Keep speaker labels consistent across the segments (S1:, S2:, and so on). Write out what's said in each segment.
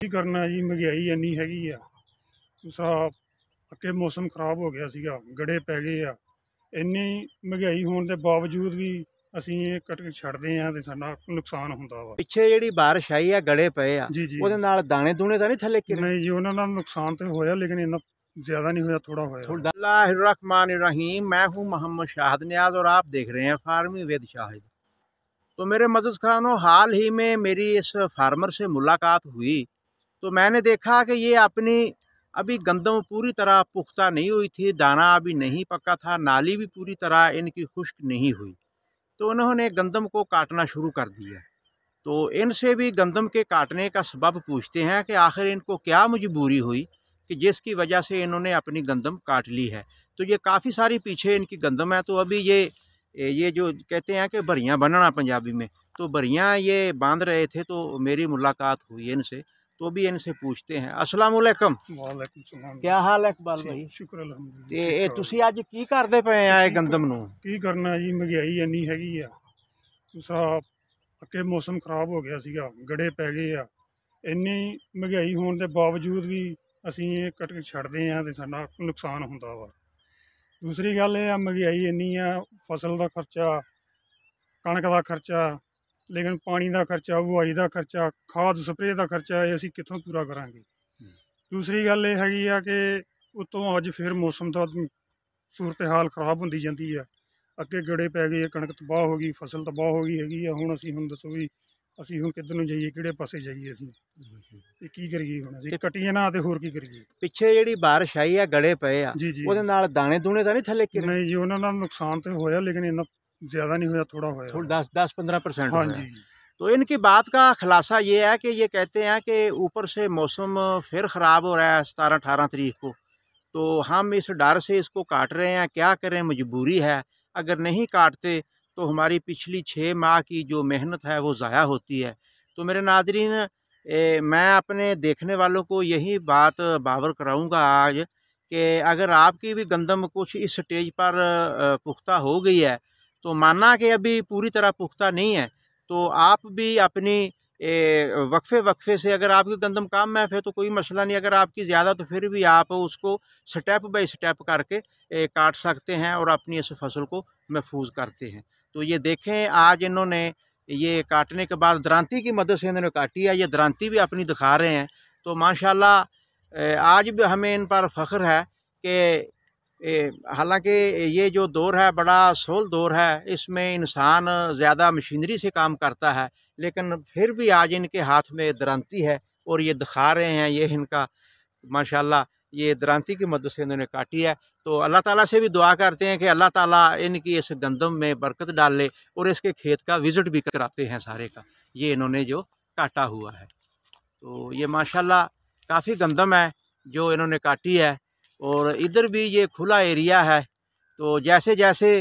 S1: ਕੀ ਕਰਨਾ ਜੀ ਮਹਿੰਗਾਈ ਇੰਨੀ ਹੈਗੀ ਆ ਦੂਸਰਾ ਅੱਗੇ ਮੌਸਮ ਖਰਾਬ ਹੋ ਗਿਆ ਸੀਗਾ ਗੜੇ ਪੈ ਗਏ ਆ ਇੰਨੀ ਮਹਿੰਗਾਈ ਹੋਣ ਦੇ ਬਾਵਜੂਦ ਵੀ ਅਸੀਂ ਇਹ ਕੱਟ ਛੱਡਦੇ ਆ ਤੇ ਸਾਡਾ ਨੁਕਸਾਨ ਹੁੰਦਾ ਵਾ ਪਿੱਛੇ ਜਿਹੜੀ
S2: ਬਾਰਿਸ਼ ਆਈ ਆ ਗੜੇ ਪਏ ਆ ਜੀ ਜੀ ਉਹਦੇ ਨਾਲ
S1: ਦਾਣੇ ਦੂਣੇ ਤਾਂ ਨਹੀਂ ਥੱਲੇ ਕਿਰੇ ਨਹੀਂ ਜੀ ਉਹਨਾਂ ਨਾਲ ਨੁਕਸਾਨ ਤੇ ਹੋਇਆ ਲੇਕਿਨ ਇਹਨਾਂ ज्यादा नहीं हुआ थोड़ा
S2: हुआ रहीम मैं हूँ मोहम्मद शाहद न्याज और आप देख रहे हैं फार्मी वेद शाहिद तो मेरे मजद खानों हाल ही में मेरी इस फार्मर से मुलाकात हुई तो मैंने देखा कि ये अपनी अभी गंदम पूरी तरह पुख्ता नहीं हुई थी दाना अभी नहीं पका था नाली भी पूरी तरह इनकी खुश्क नहीं हुई तो उन्होंने गंदम को काटना शुरू कर दिया तो इनसे भी गंदम के काटने का सबब पूछते हैं कि आखिर इनको क्या मजबूरी हुई कि जिसकी वजह से इन्होंने अपनी गंदम काट ली है तो ये काफ़ी सारी पीछे इनकी गंदम है तो अभी ये ये जो कहते हैं कि भरियाँ बनना पंजाबी में तो भरियाँ ये बांध रहे थे तो मेरी मुलाकात हुई इनसे तो भी इनसे पूछते हैं अस्सलाम वालेकुम
S1: ਵਾਲੇਕੁਮ ਸਲਾਮ ਕੀ
S2: ਹਾਲ ਹੈ ਇਕਬਾਲ ਭਾਈ ਸ਼ੁਕਰ ਤੇ
S1: ਤੁਸੀਂ ਅੱਜ ਕੀ ਕਰਦੇ
S2: ਪਏ ਆ ਇਹ ਗੰਦਮ ਨੂੰ
S1: ਕੀ ਕਰਨਾ ਜੀ ਮਹਿੰਗਾਈ ਇੰਨੀ ਹੈਗੀ ਆ ਦੂਸਰਾ ਅੱਗੇ ਮੌਸਮ ਖਰਾਬ ਹੋ ਗਿਆ ਸੀਗਾ ਗੜੇ ਪੈ ਗਏ ਆ ਇੰਨੀ ਮਹਿੰਗਾਈ ਹੋਣ ਦੇ ਬਾਵਜੂਦ ਵੀ ਅਸੀਂ ਇਹ ਕੱਟ ਕੇ ਛੱਡਦੇ ਆ ਤੇ ਸਾਡਾ ਨੁਕਸਾਨ ਹੁੰਦਾ ਵਾ ਦੂਸਰੀ ਗੱਲ ਇਹ ਆ ਮਹਿੰਗਾਈ ਇੰਨੀ ਆ ਫਸਲ ਦਾ ਖਰਚਾ ਕਣਕ ਦਾ ਖਰਚਾ ਲੇਕਿਨ ਪਾਣੀ ਦਾ ਖਰਚਾ ਆਈ ਦਾ ਖਰਚਾ ਖਾਦ ਸਪਰੇਅ ਦਾ ਖਰਚਾ ਇਹ ਅਸੀਂ ਕਿੱਥੋਂ ਪੂਰਾ ਕਰਾਂਗੇ ਦੂਸਰੀ ਗੱਲ ਇਹ ਹੈਗੀ ਆ ਕਿ ਉਤੋਂ ਅੱਜ ਫਿਰ ਮੌਸਮ ਦਾ ਸੂਰਤ-ਹਾਲ ਖਰਾਬ ਹੁੰਦੀ ਜਾਂਦੀ ਆ ਅੱਗੇ ਗੜੇ ਪੈ ਗਏ ਕਣਕ ਤਬਾਹ ਹੋ ਗਈ ਫਸਲ ਤਬਾਹ ਹੋ ਗਈ ਹੈਗੀ ਆ ਹੁਣ ਅਸੀਂ ਹੁਣ ਦੱਸੋ ਵੀ ਅਸੀਂ ਹੁਣ ਕਿੱਧਰ ਨੂੰ ਜਾਈਏ ਕਿਹੜੇ ਪਾਸੇ ਜਾਈਏ ਅਸੀਂ ਤੇ ਕੀ ਕਰੀਏ ਹੁਣ ਅਸੀਂ ਕੱਟੀਏ ਨਾ ਤੇ ਹੋਰ ਕੀ ਕਰੀਏ
S2: ਪਿੱਛੇ ਜਿਹੜੀ ਬਾਰਿਸ਼ ਆਈ ਆ ਗੜੇ ਪਏ ਆ ਉਹਦੇ ਨਾਲ
S1: ਦਾਣੇ ਦੂਣੇ ਤਾਂ ਨਹੀਂ ਥੱਲੇ ਕਿਰੇ ਨਹੀਂ ਜੀ ਉਹਨਾਂ ਨਾਲ ਨੁਕਸਾਨ ਤੇ ਹੋਇਆ ਲੇਕਿਨ ਇਹਨਾਂ ज़्यादा नहीं हुआ थोड़ा हुआ थोड़ा दस दस पंद्रह परसेंट हाँ जी
S2: तो इनकी बात का खुलासा ये है कि ये कहते हैं कि ऊपर से मौसम फिर ख़राब हो रहा है सतारह अठारह तारीख को तो हम इस डर से इसको काट रहे हैं क्या करें मजबूरी है अगर नहीं काटते तो हमारी पिछली छः माह की जो मेहनत है वो ज़ाया होती है तो मेरे नादरीन ए, मैं अपने देखने वालों को यही बात बावर कराऊंगा आज कि अगर आपकी भी गंदम कुछ इस स्टेज पर पुख्ता हो गई है तो माना कि अभी पूरी तरह पुख्ता नहीं है तो आप भी अपनी वक्फे वक्फे से अगर आपकी गंदम काम महफ है तो कोई मसला नहीं अगर आपकी ज़्यादा तो फिर भी आप उसको स्टेप बाई स्टेप करके काट सकते हैं और अपनी इस फसल को महफूज करते हैं तो ये देखें आज इन्होंने ये काटने के बाद द्रांति की मदद से इन्होंने काटी है ये द्रांति भी अपनी दिखा रहे हैं तो माशाल्लाह आज भी हमें इन पर फ़ख्र है कि हालांकि ये जो दौर है बड़ा सोल दौर है इसमें इंसान ज़्यादा मशीनरी से काम करता है लेकिन फिर भी आज इनके हाथ में दरानती है और ये दिखा रहे हैं ये इनका माशाल्लाह ये दरानती की मदद से इन्होंने काटी है तो अल्लाह ताला से भी दुआ करते हैं कि अल्लाह ताला इनकी इस गंदम में बरकत डाल ले और इसके खेत का विज़िट भी कराते हैं सारे का ये इन्होंने जो काटा हुआ है तो ये माशाल्लाह काफ़ी गंदम है जो इन्होंने काटी है और इधर भी ये खुला एरिया है तो जैसे जैसे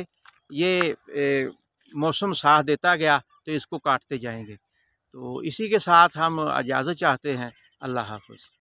S2: ये ए, मौसम साथ देता गया तो इसको काटते जाएंगे तो इसी के साथ हम इजाज़त चाहते हैं अल्लाह हाफ